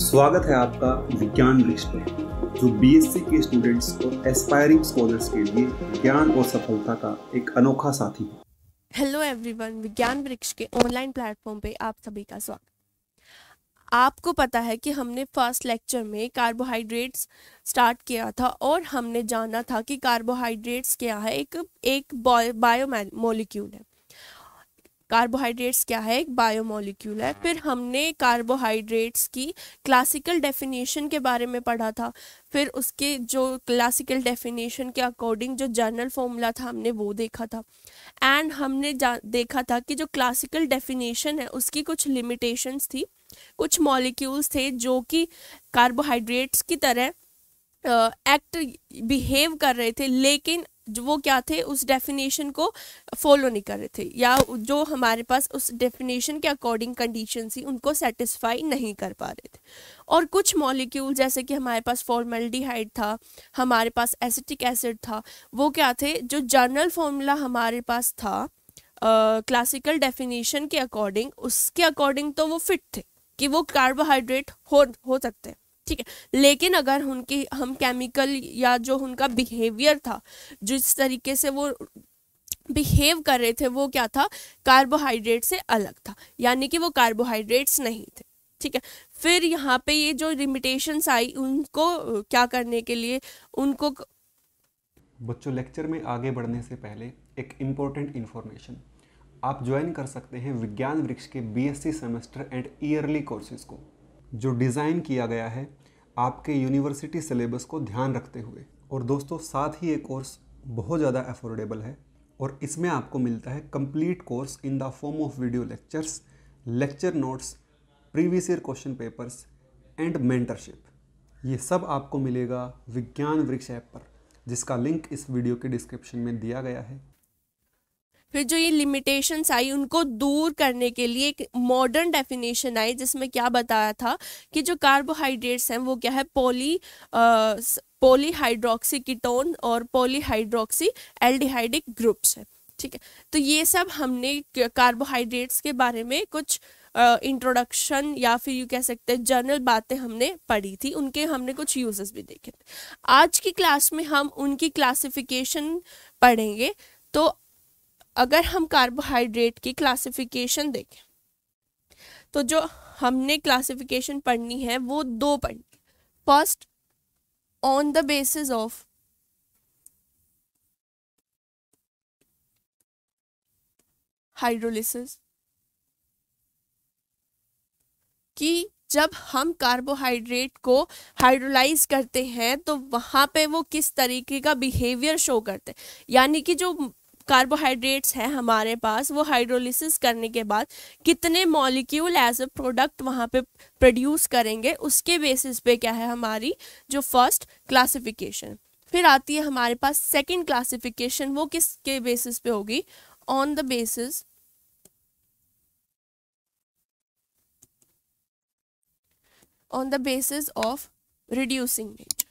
स्वागत है आपका विज्ञान ब्रिज में जो बीएससी के स्टूडेंट्स और एस्पायरिंग स्कॉलर्स के लिए ज्ञान और सफलता का एक अनोखा साथी है हेलो एवरीवन विज्ञान वृक्ष के ऑनलाइन प्लेटफॉर्म पे आप सभी का स्वागत आपको पता है कि हमने फर्स्ट लेक्चर में कार्बोहाइड्रेट्स स्टार्ट किया था और हमने जाना था कि कार्बोहाइड्रेट्स क्या है एक एक बायो मोलिक्यूल है कार्बोहाइड्रेट्स क्या है एक बायोमोलिक्यूल है फिर हमने कार्बोहाइड्रेट्स की क्लासिकल डेफिनेशन के बारे में पढ़ा था फिर उसके जो क्लासिकल डेफिनेशन के अकॉर्डिंग जो जर्नल फॉर्मूला था हमने वो देखा था एंड हमने देखा था कि जो क्लासिकल डेफिनेशन है उसकी कुछ लिमिटेशंस थी कुछ मॉलिक्यूल्स थे जो कि कार्बोहाइड्रेट्स की तरह एक्ट uh, बिहेव कर रहे थे लेकिन वो क्या थे उस डेफिनेशन को फॉलो नहीं कर रहे थे या जो हमारे पास उस डेफिनेशन के अकॉर्डिंग कंडीशन थी उनको सेटिस्फाई नहीं कर पा रहे थे और कुछ मॉलिक्यूल जैसे कि हमारे पास फॉर्मेल्डिहाइड था हमारे पास एसिटिक एसिड था वो क्या थे जो जर्नल फॉर्मूला हमारे पास था क्लासिकल uh, डेफिनेशन के अकॉर्डिंग उसके अकॉर्डिंग तो वो फिट थे कि वो कार्बोहाइड्रेट हो हो सकते हैं ठीक है लेकिन अगर उनकी हम केमिकल या जो उनका बिहेवियर था जिस तरीके से वो बिहेव कर रहे थे वो क्या था कार्बोहाइड्रेट से अलग था यानी कि वो कार्बोहाइड्रेट्स नहीं थे ठीक है फिर यहाँ पे ये जो लिमिटेशंस आई उनको क्या करने के लिए उनको बच्चों लेक्चर में आगे बढ़ने से पहले एक इम्पोर्टेंट इन्फॉर्मेशन आप ज्वाइन कर सकते हैं विज्ञान वृक्ष के BSc semester and yearly courses को जो डिज़ाइन किया गया है आपके यूनिवर्सिटी सिलेबस को ध्यान रखते हुए और दोस्तों साथ ही ये कोर्स बहुत ज़्यादा अफोर्डेबल है और इसमें आपको मिलता है complete course in the form of video lectures lecture notes previous year question papers and mentorship ये सब आपको मिलेगा विज्ञान वृक्ष ऐप पर जिसका लिंक इस वीडियो के डिस्क्रिप्शन में दिया गया है फिर जो ये लिमिटेशंस आई उनको दूर करने के लिए एक मॉडर्न डेफिनेशन आई जिसमें क्या बताया था कि जो कार्बोहाइड्रेट्स हैं वो क्या है पोली पोलीहाइड्रोक्सी कीटोन और पोलीहाइड्रोक्सी एल्डिहाइडिक ग्रुप्स हैं ठीक है तो ये सब हमने कार्बोहाइड्रेट्स के बारे में कुछ इंट्रोडक्शन uh, या फिर यू कह सकते हैं जनरल बातें हमने पढ़ी थी उनके हमने कुछ यूजेस भी देखे थे आज की क्लास में हम उनकी क्लासिफिकेशन पढ़ेंगे तो अगर हम कार्बोहाइड्रेट की क्लासिफिकेशन देखें तो जो हमने क्लासिफिकेशन पढ़नी है वो दो पढ़नी first on the basis of hydrolysis कि जब हम कार्बोहाइड्रेट को हाइड्रोलाइज करते हैं तो वहाँ पे वो किस तरीके का बिहेवियर शो करते हैं यानी कि जो कार्बोहाइड्रेट्स हैं हमारे पास वो हाइड्रोलिसिस करने के बाद कितने मॉलिक्यूल एज अ प्रोडक्ट वहाँ पे प्रोड्यूस करेंगे उसके बेसिस पे क्या है हमारी जो फर्स्ट क्लासिफिकेशन फिर आती है हमारे पास सेकंड क्लासिफिकेशन वो किसके बेसिस पे होगी on the basis on the basis of reducing nature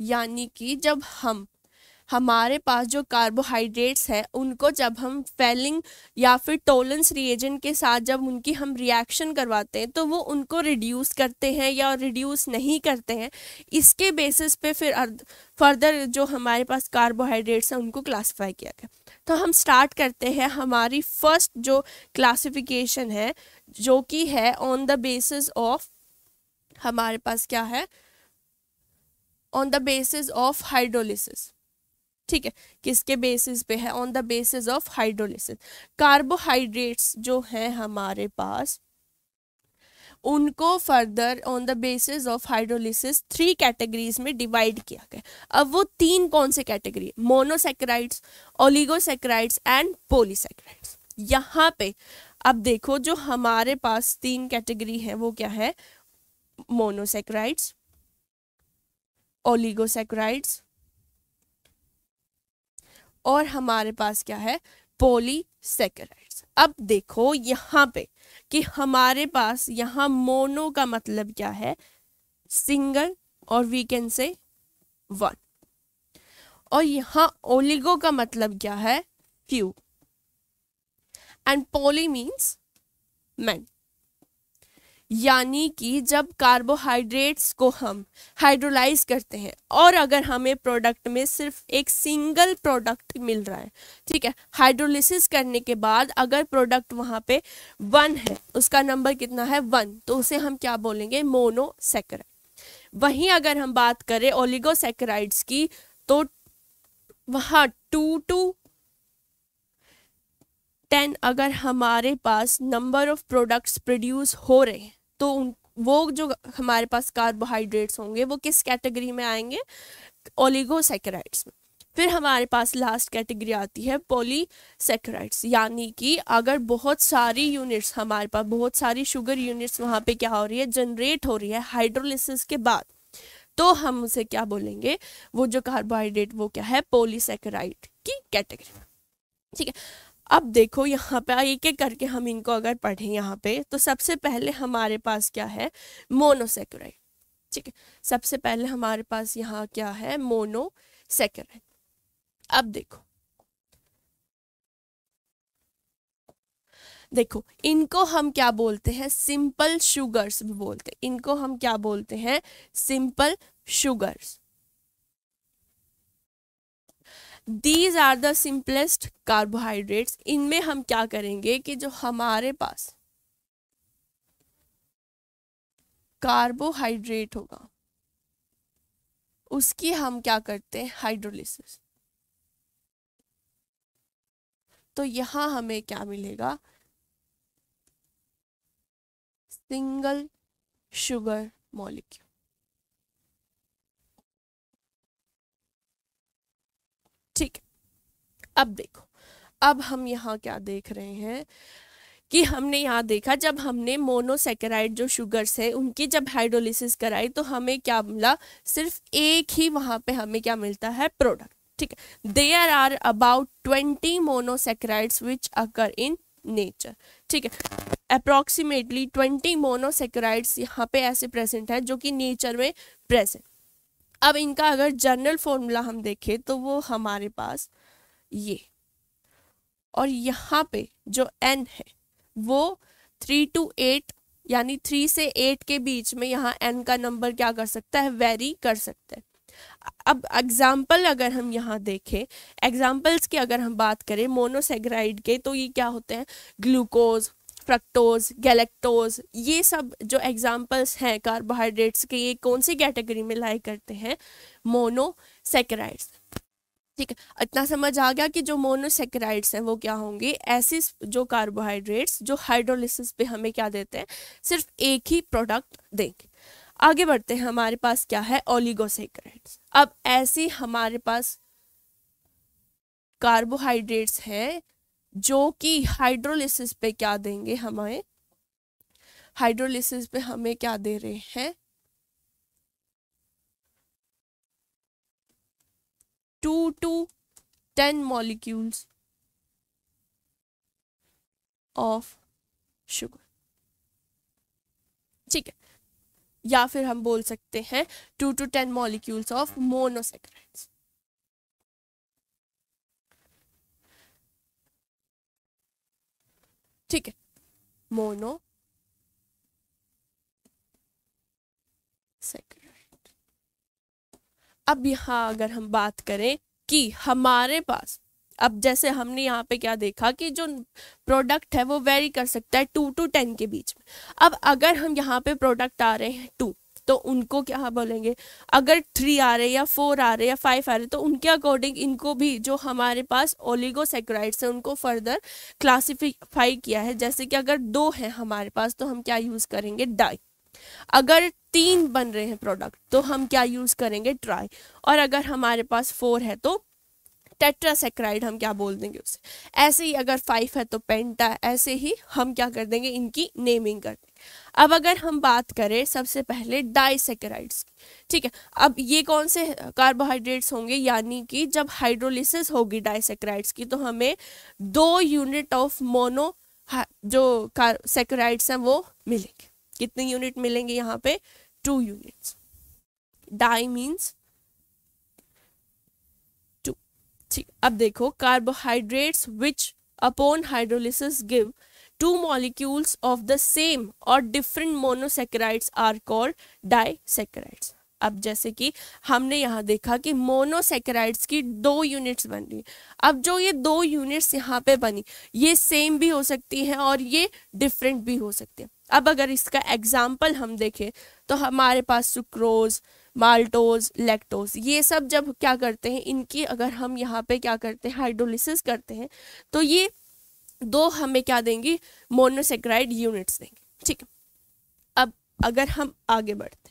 यानी कि जब हम हमारे पास जो कार्बोहाइड्रेट्स है उनको जब हम फेलिंग या फिर टोलेंस रिएजेंट के साथ जब उनकी हम रिएक्शन करवाते हैं तो वो उनको रिड्यूस करते हैं या रिड्यूस नहीं करते हैं इसके बेसिस पे फिर फर्दर जो हमारे पास कार्बोहाइड्रेट्स हैं उनको क्लासिफाई किया गया तो हम स्टार्ट करते हैं हमारी फर्स्ट जो क्लासिफिकेशन है जो कि है ऑन द बेसिस ऑफ हमारे पास क्या है on the basis of hydrolysis ठीक है किसके बेसिस पे है on the basis of hydrolysis carbohydrates जो हैं हमारे पास उनको further on the basis of hydrolysis three categories में डिवाइड किया गया अब वो तीन कौन से category monosaccharides oligosaccharides and polysaccharides यहाँ पे अब देखो जो हमारे पास तीन कैटेगरी है वो क्या है मोनोसेक्राइड्स ओलिगोसेक्राइड्स और हमारे पास क्या है पोलीसेक्राइड्स अब देखो यहाँ पे कि हमारे पास यहाँ मोनो का मतलब क्या है सिंगल और वी कैन से वन और यहाँ ओलिगो का मतलब क्या है few and poly means many यानी कि जब कार्बोहाइड्रेट्स को हम हाइड्रोलाइज करते हैं और अगर हमें प्रोडक्ट में सिर्फ एक सिंगल प्रोडक्ट मिल रहा है ठीक है हाइड्रोलिसिस करने के बाद अगर प्रोडक्ट वहाँ पे वन है उसका नंबर कितना है वन तो उसे हम क्या बोलेंगे मोनोसेक्राइड वहीं अगर हम बात करें ओलिगोसेक्राइड्स की तो वहाँ टू टू टेन अगर हमारे पास नंबर ऑफ प्रोडक्ट्स प्रोड्यूस हो रहे हैं तो उन वो जो हमारे पास कार्बोहाइड्रेट्स होंगे वो किस कैटेगरी में आएंगे ओलिगोसेक्राइड्स में फिर हमारे पास लास्ट कैटेगरी आती है पॉलीसेक्राइड्स यानी कि अगर बहुत सारी यूनिट्स हमारे पास बहुत सारी शुगर यूनिट्स वहाँ पे क्या हो रही है जनरेट हो रही है हाइड्रोलिसिस के बाद तो हम उसे क्या बोलेंगे वो जो कार्बोहाइड्रेट वो क्या है पोलीसेक्राइड की कैटेगरी ठीक है अब देखो यहाँ पे एक एक करके हम इनको अगर पढ़ें यहाँ पे तो सबसे पहले हमारे पास क्या है मोनोसेक्राइड ठीक है सबसे पहले हमारे पास यहाँ क्या है मोनोसेक्राइड अब देखो देखो इनको हम क्या बोलते हैं सिंपल शुगर्स भी बोलते हैं इनको हम क्या बोलते हैं simple sugars these are the simplest carbohydrates इनमें हम क्या करेंगे कि जो हमारे पास कार्बोहाइड्रेट होगा उसकी हम क्या करते हैं हाइड्रोलिसिस तो यहां हमें क्या मिलेगा सिंगल शुगर मॉलिक्यूल ठीक अब देखो अब हम यहाँ क्या देख रहे हैं कि हमने यहाँ देखा जब हमने मोनोसेकेराइड जो शुगर्स है उनकी जब हाइड्रोलिसिस कराई तो हमें क्या मिला सिर्फ एक ही वहाँ पे हमें क्या मिलता है प्रोडक्ट ठीक है there are about twenty monosaccharides which occur in nature ठीक है अप्रॉक्सीमेटली ट्वेंटी मोनोसेक्राइड्स यहाँ पे ऐसे प्रेजेंट है जो कि नेचर में प्रेजेंट अब इनका अगर जनरल फॉर्मूला हम देखें तो वो हमारे पास ये और यहाँ पे जो एन है वो थ्री टू एट यानी थ्री से एट के बीच में यहाँ एन का नंबर क्या कर सकता है वेरी कर सकता है अब एग्जाम्पल अगर हम यहाँ देखें एग्जाम्पल्स की अगर हम बात करें मोनोसेग्राइड के तो ये क्या होते हैं ग्लूकोज फ्रक्टोज गैलेक्टोज ये सब जो एग्जाम्पल्स हैं कार्बोहाइड्रेट्स के ये कौन सी कैटेगरी में लाई करते हैं मोनोसेक्राइड्स ठीक है इतना समझ आ गया कि जो मोनोसेक्राइड्स हैं वो क्या होंगे ऐसी जो कार्बोहाइड्रेट्स जो हाइड्रोलिसिस पे हमें क्या देते हैं सिर्फ एक ही प्रोडक्ट देंगे आगे बढ़ते हैं हमारे पास क्या है ओलिगोसेक्राइड्स अब ऐसे हमारे पास कार्बोहाइड्रेट्स हैं जो कि हाइड्रोलिसिस पे क्या देंगे हमें हाइड्रोलिसिस पे हमें क्या दे रहे हैं two to ten molecules of sugar ठीक है या फिर हम बोल सकते हैं two to ten molecules of monosaccharides ठीक है मोनो अब यहाँ अगर हम बात करें कि हमारे पास अब जैसे हमने यहाँ पे क्या देखा कि जो प्रोडक्ट है वो वेरी कर सकता है टू टू टेन के बीच में अब अगर हम यहाँ पे प्रोडक्ट आ रहे हैं टू तो उनको क्या बोलेंगे अगर थ्री आ रहे या फोर आ रहे या फाइव आ रहे तो उनके अकॉर्डिंग इनको भी जो हमारे पास ओलिगोसेक्राइड्स है उनको फर्दर क्लासीफाई किया है जैसे कि अगर दो हैं हमारे पास तो हम क्या यूज़ करेंगे डाई अगर तीन बन रहे हैं प्रोडक्ट तो हम क्या यूज़ करेंगे ट्राई और अगर हमारे पास फोर है तो टेट्रासेक्राइड हम क्या बोल देंगे उसे ऐसे ही अगर फाइव है तो पेंटा ऐसे ही हम क्या कर देंगे इनकी नेमिंग कर देंगे अब अगर हम बात करें सबसे पहले डाइसेक्राइड्स की ठीक है अब ये कौन से कार्बोहाइड्रेट्स होंगे यानी कि जब हाइड्रोलिसिस होगी डाइसेक्राइड्स की तो हमें दो यूनिट ऑफ मोनो जो सेक्राइड्स हैं वो मिलेंगे कितने यूनिट मिलेंगे यहाँ पे टू यूनिट्स डाई मीन्स ठीक अब देखो carbohydrates which upon hydrolysis give two molecules of the same और different monosaccharides are called disaccharides अब जैसे कि हमने यहाँ देखा कि मोनोसेकेराइड्स की दो यूनिट्स बन रही है अब जो ये दो यूनिट्स यहाँ पे बनी ये सेम भी हो सकती है और ये डिफरेंट भी हो सकते हैं अब अगर इसका एग्जाम्पल हम देखें तो हमारे पास सुक्रोज माल्टोज लेक्टोज ये सब जब क्या करते हैं इनकी अगर हम यहाँ पे क्या करते हैं हाइड्रोलिसिस करते हैं तो ये दो हमें क्या देंगी मोनोसेक्राइड यूनिट्स देंगे ठीक है अब अगर हम आगे बढ़ते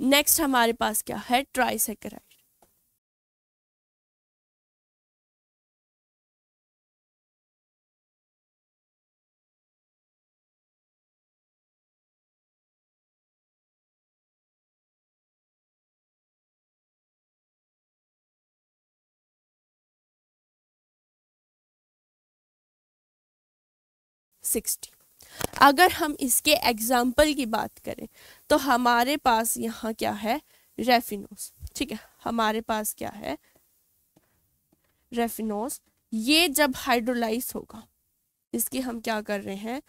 नेक्स्ट हमारे पास क्या है ट्राइसेकेराइड सिक्सटी अगर हम इसके एग्जाम्पल की बात करें तो हमारे पास यहाँ क्या है रेफिनोस ठीक है हमारे पास क्या है रेफिनोस ये जब हाइड्रोलाइज होगा इसकी हम क्या कर रहे हैं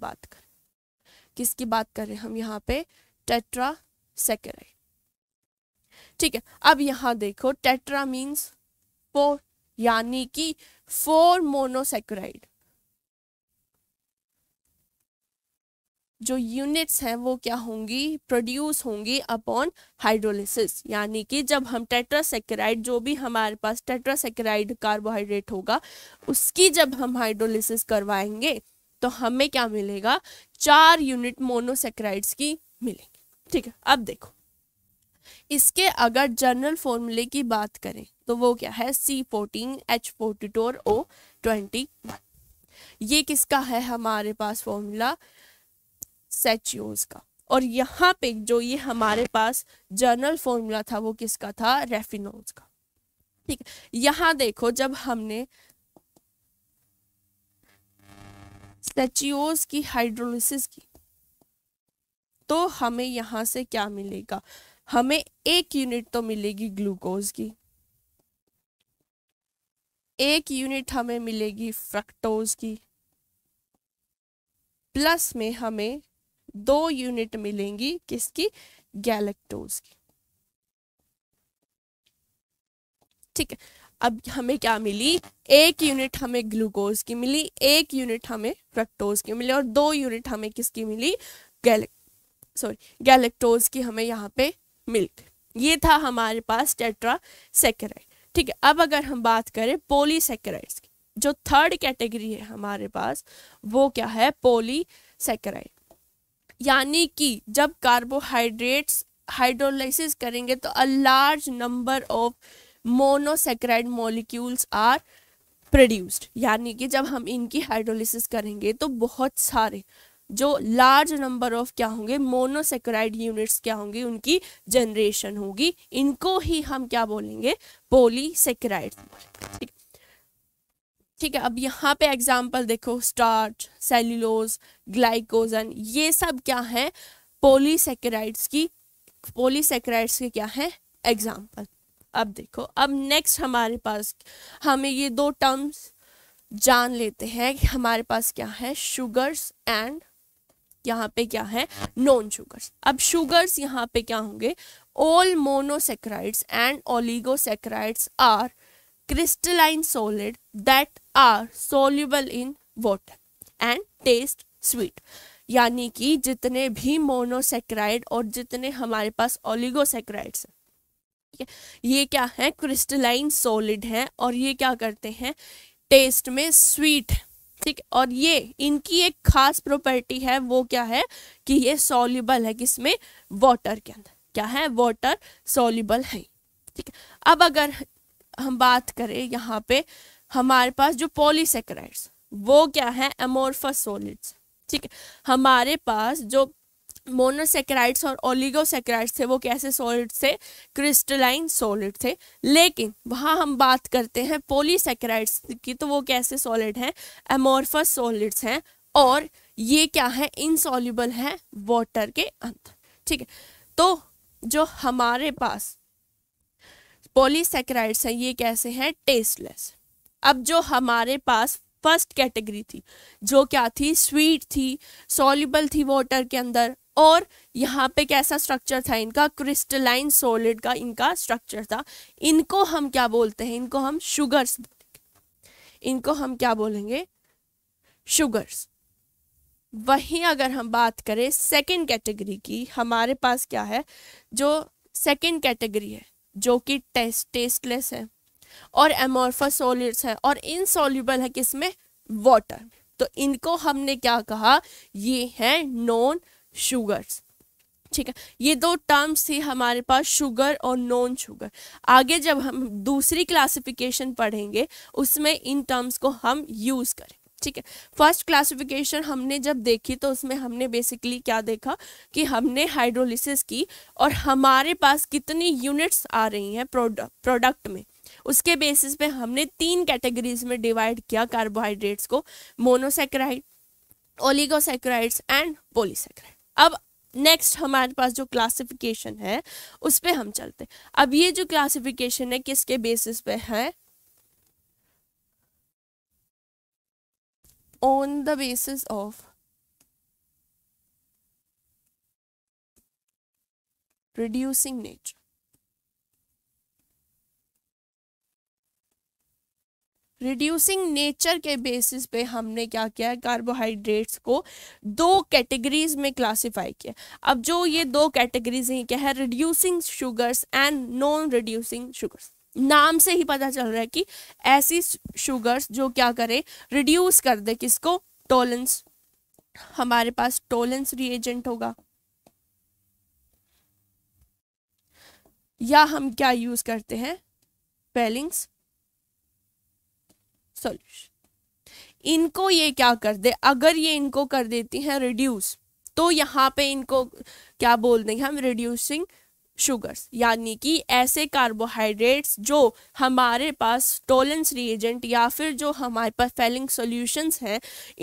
बात कर किसकी बात कर रहे हैं हम यहाँ पे टेट्रा सेकेराइड ठीक है अब यहाँ देखो टेट्रा मीन्स फोर यानी कि फोर मोनोसेक्राइड जो यूनिट्स हैं वो क्या होंगी प्रोड्यूस होंगी अपॉन हाइड्रोलिसिस यानी कि जब हम टेट्रासेक्राइड जो भी हमारे पास टेट्रासेक्राइड कार्बोहाइड्रेट होगा उसकी जब हम हाइड्रोलिसिस करवाएंगे तो हमें क्या मिलेगा चार यूनिट मोनोसेक्राइड्स की मिलेंगी ठीक है अब देखो इसके अगर जनरल फॉर्मूले की बात करें तो वो क्या है C fourteen H forty two O twenty ये किसका है हमारे पास फॉर्मूला सेच्योज का और यहाँ पे जो ये हमारे पास जनरल फॉर्मूला था वो किसका था रेफिनोज का ठीक है यहाँ देखो जब हमने स्टेचियोज की हाइड्रोलिसिस की तो हमें यहाँ से क्या मिलेगा हमें एक यूनिट तो मिलेगी ग्लूकोज की एक यूनिट हमें मिलेगी फ्रक्टोज की प्लस में हमें दो यूनिट मिलेंगी किसकी गैलेक्टोज की ठीक है अब हमें क्या मिली एक यूनिट हमें ग्लूकोज की मिली एक यूनिट हमें फ्रक्टोज की मिली और दो यूनिट हमें किसकी मिली गैले सॉरी गैलेक्टोज की हमें यहाँ पे मिल्क ये था हमारे पास टेट्रा सेक्राइड ठीक है अब अगर हम बात करें पोलीसेकेराइड्स की जो थर्ड कैटेगरी है हमारे पास वो क्या है पोलीसेकेराइड यानी कि जब कार्बोहाइड्रेट्स हाइड्रोलाइसिस करेंगे तो a large number of monosaccharide molecules are produced यानी कि जब हम इनकी हाइड्रोलिसिस करेंगे तो बहुत सारे जो लार्ज नंबर ऑफ क्या होंगे मोनोसेक्राइड यूनिट्स क्या होंगे उनकी जनरेशन होगी इनको ही हम क्या बोलेंगे पोलीसेक्राइड ठीक ठीक है अब यहाँ पे एग्जाम्पल देखो स्टार्च सेल्यूलोज ग्लाइकोजन ये सब क्या है पोलीसेक्राइड्स की पोलीसेक्राइड्स के क्या है एग्जाम्पल अब देखो अब नेक्स्ट हमारे पास हमें ये दो टर्म्स जान लेते हैं कि हमारे पास क्या है शुगर्स एंड यहाँ पे क्या है नॉन शुगर्स अब शुगर्स यहाँ पे क्या होंगे all monosaccharides and oligosaccharides are crystalline solid that are soluble in water and taste sweet यानी कि जितने भी मोनोसेक्राइड और जितने हमारे पास ओलिगोसेक्राइड्स हैं ठीक है ये क्या है क्रिस्टलाइन सॉलिड है और ये क्या करते हैं टेस्ट में स्वीट ठीक और ये इनकी एक खास प्रॉपर्टी है वो क्या है कि ये सॉल्यूबल है किसमें वाटर के अंदर क्या है वाटर सॉल्यूबल है ठीक है अब अगर हम बात करें यहाँ पे हमारे पास जो पॉलीसेक्राइड्स वो क्या है एमोर्फस सॉलिड्स ठीक है हमारे पास जो मोनोसेक्राइड्स और ओलिगोसेक्राइड्स थे वो कैसे सॉलिड थे क्रिस्टलाइन सॉलिड थे लेकिन वहाँ हम बात करते हैं पोलीसेक्राइड्स की तो वो कैसे सॉलिड हैं एमोरफस सॉलिड्स हैं और ये क्या है इनसॉल्यूबल है वाटर के अंदर ठीक है तो जो हमारे पास पोलीसेक्राइड्स हैं ये कैसे हैं टेस्टलेस अब जो हमारे पास फर्स्ट कैटेगरी थी जो क्या थी स्वीट थी सॉल्यूबल थी वाटर के अंदर और यहाँ पे कैसा स्ट्रक्चर था इनका क्रिस्टलाइन सॉलिड का इनका स्ट्रक्चर था इनको हम क्या बोलते हैं इनको हम शुगर्स इनको हम क्या बोलेंगे शुगर्स वहीं अगर हम बात करें सेकेंड कैटेगरी की हमारे पास क्या है जो सेकेंड कैटेगरी है जो कि टेस्ट टेस्टलेस है और एमोरफा सोलिड्स है और इनसॉल्यूबल है किसमें वाटर तो इनको हमने क्या कहा ये है नॉन शुगर्स ठीक है ये दो टर्म्स थी हमारे पास शुगर और नॉन शुगर आगे जब हम दूसरी क्लासिफिकेशन पढ़ेंगे उसमें इन टर्म्स को हम यूज़ करें ठीक है फर्स्ट क्लासिफिकेशन हमने जब देखी तो उसमें हमने बेसिकली क्या देखा कि हमने हाइड्रोलिसिस की और हमारे पास कितनी यूनिट्स आ रही हैं प्रोडक्ट प्रोडक्ट में उसके बेसिस पे हमने तीन कैटेगरीज में डिवाइड किया कार्बोहाइड्रेट्स को मोनोसेक्राइड ओलिगोसेक्राइड्स एंड पोलीसेक्राइड अब नेक्स्ट हमारे पास जो क्लासिफिकेशन है उस पर हम चलते अब ये जो क्लासिफिकेशन है किसके बेसिस पे है on the basis of reducing nature reducing nature के बेसिस पे हमने क्या किया है कार्बोहाइड्रेट्स को दो कैटेगरीज में क्लासिफाई किया अब जो ये दो कैटेगरीज हैं क्या है reducing sugars and non reducing sugars नाम से ही पता चल रहा है कि ऐसी शुगर्स जो क्या करे रिड्यूस कर दे किसको टोलेंस हमारे पास टोलेंस रिएजेंट होगा या हम क्या यूज करते हैं पेलिंग्स सॉल्यूशन इनको ये क्या कर दे अगर ये इनको कर देती हैं रिड्यूस तो यहाँ पे इनको क्या बोल देंगे हम रिड्यूसिंग शुगर्स यानी कि ऐसे कार्बोहाइड्रेट्स जो हमारे पास टोलेंस रिएजेंट या फिर जो हमारे पास फेलिंग सॉल्यूशंस हैं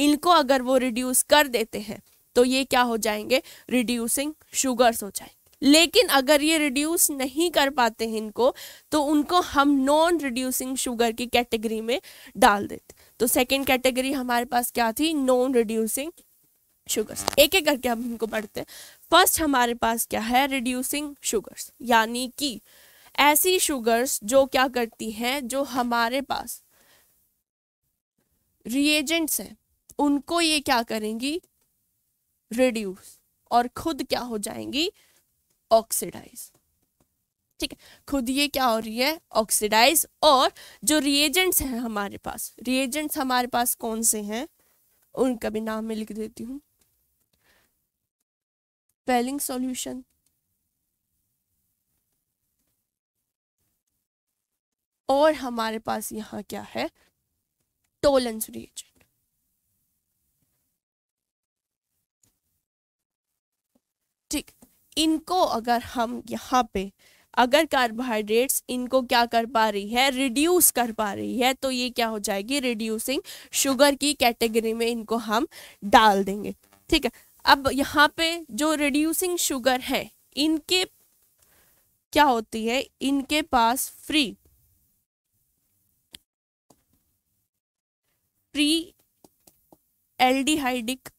इनको अगर वो रिड्यूस कर देते हैं तो ये क्या हो जाएंगे रिड्यूसिंग शुगर्स हो जाएंगे लेकिन अगर ये रिड्यूस नहीं कर पाते हैं इनको तो उनको हम नॉन रिड्यूसिंग शुगर की कैटेगरी में डाल देते तो सेकेंड कैटेगरी हमारे पास क्या थी नॉन रिड्यूसिंग शुगर्स एक एक करके हम इनको पढ़ते हैं फर्स्ट हमारे पास क्या है रिड्यूसिंग शुगर्स यानी कि ऐसी शुगर्स जो क्या करती हैं जो हमारे पास रिएजेंट्स हैं उनको ये क्या करेंगी रिड्यूस और खुद क्या हो जाएंगी ऑक्सीडाइज ठीक है खुद ये क्या हो रही है ऑक्सीडाइज और जो रिएजेंट्स हैं हमारे पास रिएजेंट्स हमारे पास कौन से हैं उनका भी नाम मैं लिख देती हूँ पेलिंग सॉल्यूशन और हमारे पास यहाँ क्या है टोलेंस रिएजेंट इनको अगर हम यहाँ पे अगर कार्बोहाइड्रेट्स इनको क्या कर पा रही है रिड्यूस कर पा रही है तो ये क्या हो जाएगी रिड्यूसिंग शुगर की कैटेगरी में इनको हम डाल देंगे ठीक है अब यहाँ पे जो रिड्यूसिंग शुगर है इनके क्या होती है इनके पास फ्री प्री एल्डिहाइडिक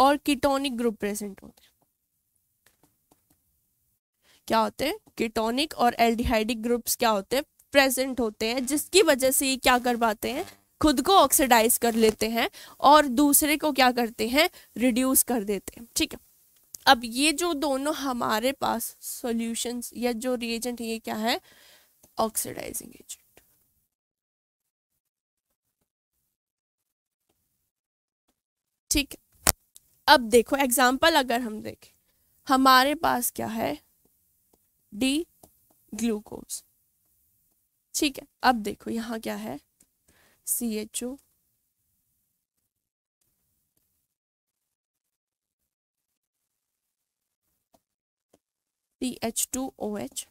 और कीटोनिक ग्रुप प्रेजेंट होते हैं क्या होते हैं कीटोनिक और एल्डिहाइडिक ग्रुप्स क्या होते हैं प्रेजेंट होते हैं जिसकी वजह से ये क्या कर पाते हैं खुद को ऑक्सीडाइज कर लेते हैं और दूसरे को क्या करते हैं रिड्यूस कर देते हैं ठीक है अब ये जो दोनों हमारे पास सॉल्यूशंस या जो रिएजेंट ये क्या है ऑक्सीडाइजिंग एजेंट ठीक अब देखो एग्जाम्पल अगर हम देखें हमारे पास क्या है डी ग्लूकोज ठीक है अब देखो यहाँ क्या है C H O T H two O H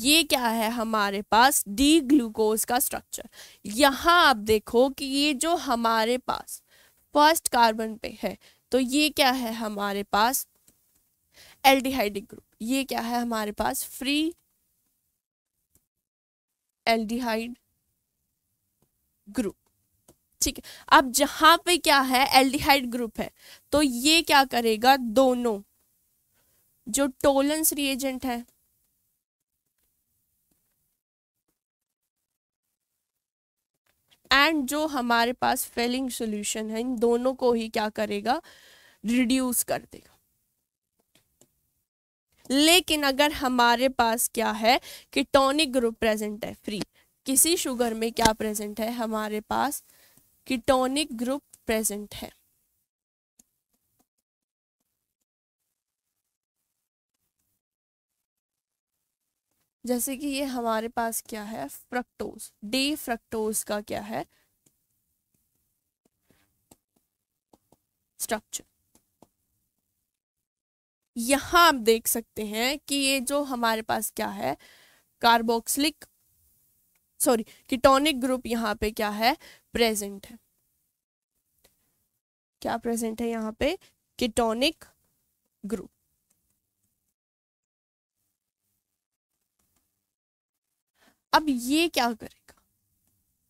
ये क्या है हमारे पास डी ग्लूकोज का स्ट्रक्चर यहाँ आप देखो कि ये जो हमारे पास फर्स्ट कार्बन पे है तो ये क्या है हमारे पास एल्डिहाइडिक ग्रुप ये क्या है हमारे पास फ्री एल्डिहाइड ग्रुप ठीक है अब जहां पे क्या है एल्डिहाइड ग्रुप है तो ये क्या करेगा दोनों जो टोलेंस रिएजेंट है एंड जो हमारे पास फेलिंग सोल्यूशन है इन दोनों को ही क्या करेगा रिड्यूस कर देगा लेकिन अगर हमारे पास क्या है कि टॉनिक ग्रुप प्रेजेंट है फ्री किसी शुगर में क्या प्रेजेंट है हमारे पास कीटोनिक ग्रुप प्रेजेंट है जैसे कि ये हमारे पास क्या है फ्रक्टोज डी फ्रक्टोज का क्या है स्ट्रक्चर यहां आप देख सकते हैं कि ये जो हमारे पास क्या है कार्बोक्सिलिक सॉरी किटोनिक ग्रुप यहाँ पे क्या है प्रेजेंट है क्या प्रेजेंट है यहाँ पे किटोनिक ग्रुप अब ये क्या करेगा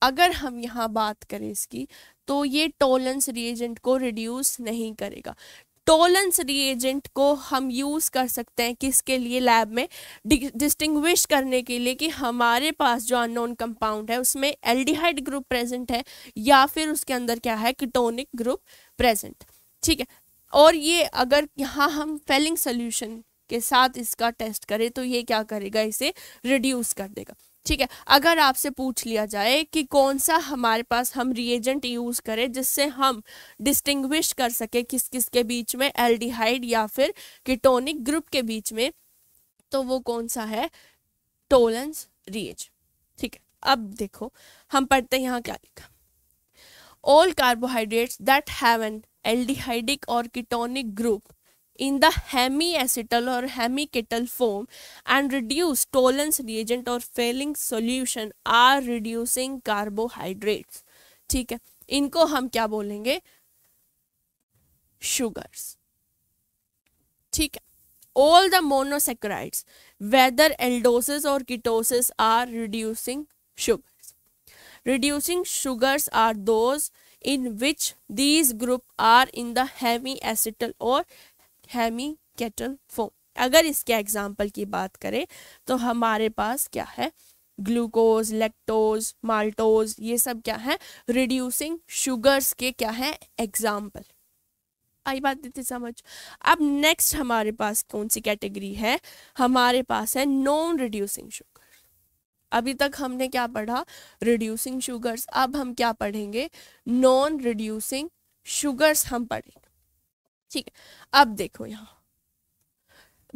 अगर हम यहाँ बात करें इसकी तो ये टोलेंस रिएजेंट को रिड्यूस नहीं करेगा टोलेंस रिएजेंट को हम यूज़ कर सकते हैं किसके लिए लैब में डिस्टिंग्विश करने के लिए कि हमारे पास जो अननोन कंपाउंड है उसमें एल्डिहाइड ग्रुप प्रेजेंट है या फिर उसके अंदर क्या है कीटोनिक ग्रुप प्रेजेंट ठीक है और ये अगर यहाँ हम फेलिंग सोल्यूशन के साथ इसका टेस्ट करें तो ये क्या करेगा इसे रिड्यूस कर देगा ठीक है अगर आपसे पूछ लिया जाए कि कौन सा हमारे पास हम रिएजेंट यूज़ करें जिससे हम डिस्टिंग्विश कर सके किस किस के बीच में एल्डिहाइड या फिर किटोनिक ग्रुप के बीच में तो वो कौन सा है टोलेंस रिएज ठीक है अब देखो हम पढ़ते हैं यहाँ क्या लिखा all carbohydrates that have an aldehydic और ketonic group in the hemiacetal or hemiketal form, and reduce tolens reagent or failing solution are reducing carbohydrates ठीक है इनको हम क्या बोलेंगे sugars ठीक है all the monosaccharides whether aldoses or ketoses, are reducing sugars reducing sugars are those in which these group are in the hemiacetal or hemiketal form अगर इसके एग्जाम्पल की बात करें तो हमारे पास क्या है ग्लूकोज लेक्टोज माल्टोज ये सब क्या है रिड्यूसिंग शुगर्स के क्या है एग्जाम्पल आई बात देते समझ अब नेक्स्ट हमारे पास कौन सी कैटेगरी है हमारे पास है नॉन रिड्यूसिंग शुगर अभी तक हमने क्या पढ़ा रिड्यूसिंग शुगर्स अब हम क्या पढ़ेंगे नॉन रिड्यूसिंग शुगर्स हम पढ़ेंगे ठीक है अब देखो यहाँ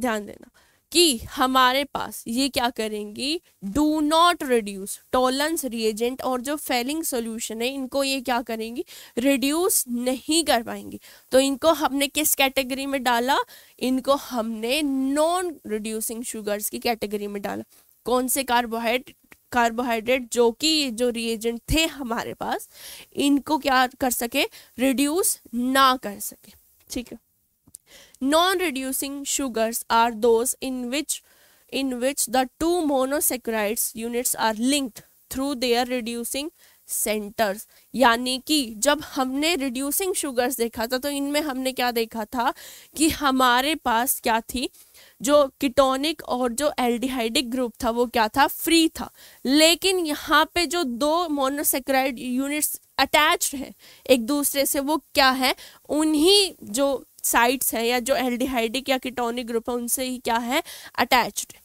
ध्यान देना कि हमारे पास ये क्या करेंगी do not reduce Tollens reagent और जो फेलिंग सॉल्यूशन है इनको ये क्या करेंगी रिड्यूस नहीं कर पाएंगी तो इनको हमने किस कैटेगरी में डाला इनको हमने नॉन रिड्यूसिंग शुगर्स की कैटेगरी में डाला कौन से कार्बोहाइड कार्बोहाइड्रेट जो कि जो रिएजेंट थे हमारे पास इनको क्या कर सके रिड्यूस ना कर सके ठीक है non reducing sugars are those in which in which the two monosaccharides units are linked through their reducing centres यानी कि जब हमने रिड्यूसिंग शुगर्स देखा था तो इनमें हमने क्या देखा था कि हमारे पास क्या थी जो कीटोनिक और जो एल्डिहाइडिक ग्रुप था वो क्या था फ्री था लेकिन यहाँ पे जो दो मोनोसेक्राइड यूनिट्स अटैच हैं एक दूसरे से वो क्या है उन्हीं जो साइट्स हैं या जो एल्डिहाइडिक या कीटोनिक ग्रुप है उनसे ही क्या है अटैच्ड है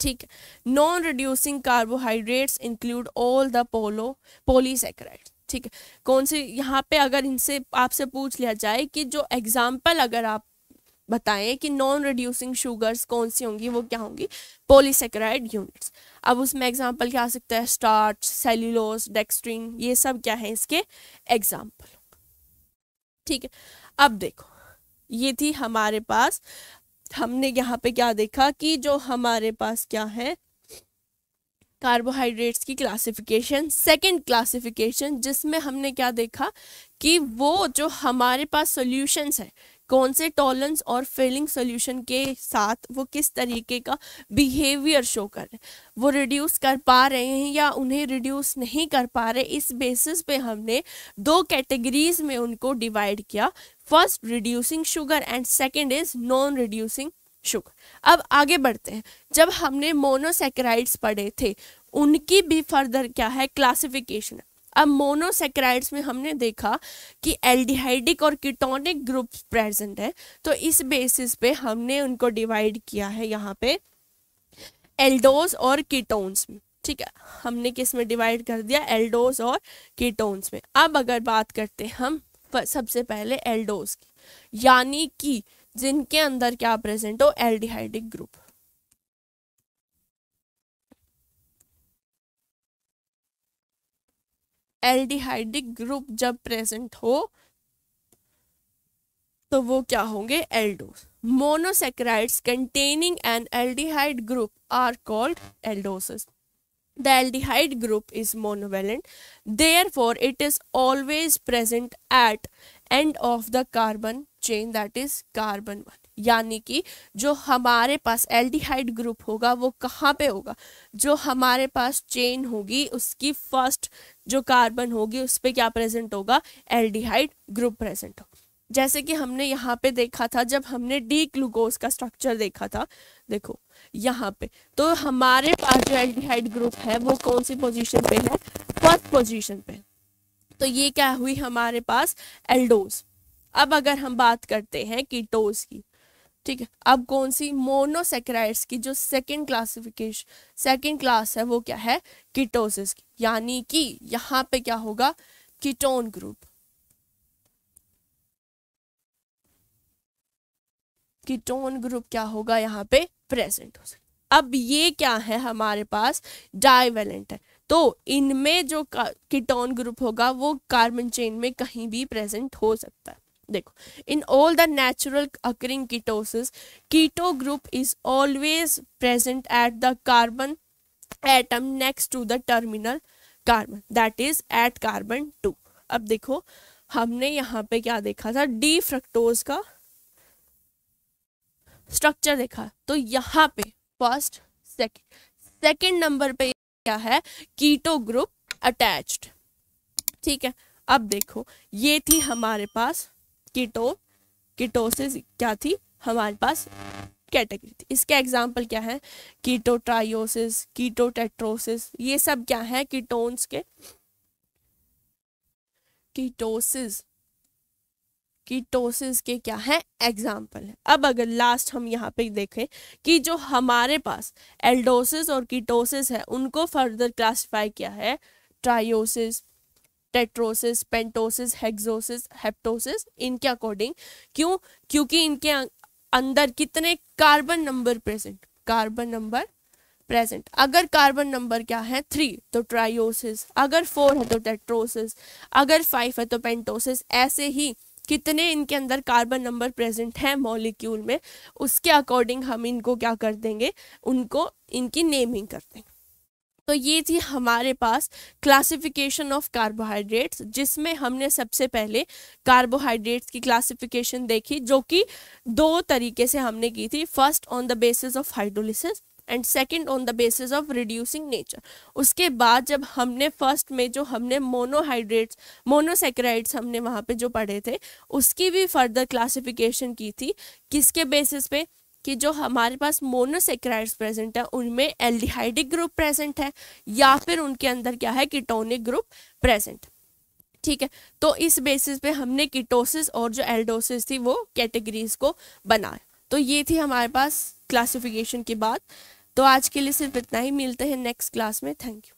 ठीक non reducing carbohydrates include all the poly polysaccharide ठीक है कौन से यहाँ पे अगर इनसे आपसे पूछ लिया जाए कि जो एग्जाम्पल अगर आप बताएं कि नॉन रिड्यूसिंग शुगर्स कौन सी होंगी वो क्या होंगी पोलीसेक्राइड यूनिट्स अब उसमें एग्जाम्पल क्या आ सकता है स्टार्च सेल्यूलोस डेक्सट्रीन ये सब क्या है इसके एग्जाम्पल ठीक है अब देखो ये थी हमारे पास हमने यहाँ पे क्या देखा कि जो हमारे पास क्या है कार्बोहाइड्रेट्स की क्लासिफिकेशन सेकंड क्लासिफिकेशन जिसमें हमने क्या देखा कि वो जो हमारे पास सॉल्यूशंस है कौन से टॉलरेंस और फेलिंग सोल्यूशन के साथ वो किस तरीके का बिहेवियर शो कर रहे हैं वो रिड्यूस कर पा रहे हैं या उन्हें रिड्यूस नहीं कर पा रहे इस बेसिस पे हमने दो कैटेगरीज में उनको डिवाइड किया first reducing sugar and second is non reducing sugar अब आगे बढ़ते हैं जब हमने मोनोसेक्राइड्स पढ़े थे उनकी भी फर्दर क्या है क्लासिफिकेशन अब मोनोसेक्राइड्स में हमने देखा कि एल्डिहाइडिक और कीटोनिक ग्रुप प्रेजेंट है तो इस बेसिस पे हमने उनको डिवाइड किया है यहाँ पे एल्डोज और कीटोन्स में ठीक है हमने किस में डिवाइड कर दिया एल्डोज और कीटोन्स में अब अगर बात करते हम सबसे पहले एल्डोज की यानी कि जिनके अंदर क्या प्रेजेंट हो एल्डिहाइडिक ग्रुप एल्डिहाइडिक ग्रुप जब प्रेजेंट हो तो वो क्या होंगे aldose monosaccharides containing an aldehyde group are called aldoses the aldehyde group is monovalent therefore it is always present at end of the carbon chain that is carbon one यानी कि जो हमारे पास aldehyde group होगा वो कहाँ पे होगा जो हमारे पास चेन होगी उसकी फर्स्ट जो कार्बन होगी उस पर क्या प्रेजेंट होगा एल्डिहाइड ग्रुप प्रेजेंट होगा जैसे कि हमने यहाँ पे देखा था जब हमने डी ग्लूकोज का स्ट्रक्चर देखा था देखो यहाँ पे तो हमारे पास जो एल्डिहाइड ग्रुप है वो कौन सी पोजिशन पे है फर्स्ट पोजिशन पे तो ये क्या हुई हमारे पास एल्डोज अब अगर हम बात करते हैं कीटोज की ठीक है अब कौन सी मोनोसेक्राइड्स की जो सेकेंड क्लासिफिकेशन सेकेंड क्लास है वो क्या है कीटोसिस की यानी कि यहाँ पे क्या होगा कीटोन ग्रुप कीटोन ग्रुप क्या होगा यहाँ पे प्रेजेंट हो सकता अब ये क्या है हमारे पास डाइवेलेंट है तो इनमें जो कीटोन ग्रुप होगा वो कार्बन चेन में कहीं भी प्रेजेंट हो सकता है देखो in all the natural occurring ketoses keto group is always present at the carbon atom next to the terminal carbon that is at carbon two अब देखो हमने यहाँ पे क्या देखा था डी फ्रक्टोज का स्ट्रक्चर देखा तो यहाँ पे फर्स्ट सेकंड सेकंड नंबर पे क्या है कीटो ग्रुप अटैच्ड ठीक है अब देखो ये थी हमारे पास कीटो कीटोसिस क्या थी हमारे पास कैटेगरी थी इसके एग्जाम्पल क्या है कीटोट्राइयोसिस कीटोटेट्रोसिस ये सब क्या है कीटोन्स के कीटोसिस कीटोसिस के क्या है एग्जाम्पल है अब अगर लास्ट हम यहाँ पे देखें कि जो हमारे पास एल्डोसिस और कीटोसिस है उनको फर्दर क्लासिफाई किया है ट्रायोसिस टेट्रोसिस पेंटोसिस हेक्सोसिस हेप्टोसिस इनके अकॉर्डिंग क्यों क्योंकि इनके अं-, अंदर कितने carbon number present carbon number present अगर कार्बन नंबर क्या है थ्री तो ट्रायोसिस अगर फोर है तो टेट्रोसिस अगर फाइव है तो पेंटोसिस ऐसे ही कितने इनके अंदर कार्बन नंबर प्रेजेंट है मॉलिक्यूल में उसके अकॉर्डिंग हम इनको क्या कर देंगे उनको इनकी नेमिंग कर देंगे तो ये थी हमारे पास क्लासिफिकेशन ऑफ कार्बोहाइड्रेट्स जिसमें हमने सबसे पहले कार्बोहाइड्रेट्स की क्लासिफिकेशन देखी जो कि दो तरीके से हमने की थी first on the basis of hydrolysis and second on the basis of reducing nature उसके बाद जब हमने फर्स्ट में जो हमने मोनोहाइड्रेट्स मोनोसेक्राइड्स हमने वहाँ पे जो पढ़े थे उसकी भी फर्दर क्लासिफिकेशन की थी किसके बेसिस पे कि जो हमारे पास मोनोसेक्राइड्स प्रेजेंट है उनमें एल्डिहाइडिक ग्रुप प्रेजेंट है या फिर उनके अंदर क्या है कीटोनिक ग्रुप प्रेजेंट ठीक है तो इस बेसिस पे हमने कीटोसिस और जो एल्डोसिस थी वो कैटेगरीज को बनाया तो ये थी हमारे पास क्लासिफिकेशन की बात तो आज के लिए सिर्फ इतना ही मिलते हैं नेक्स्ट क्लास में थैंक यू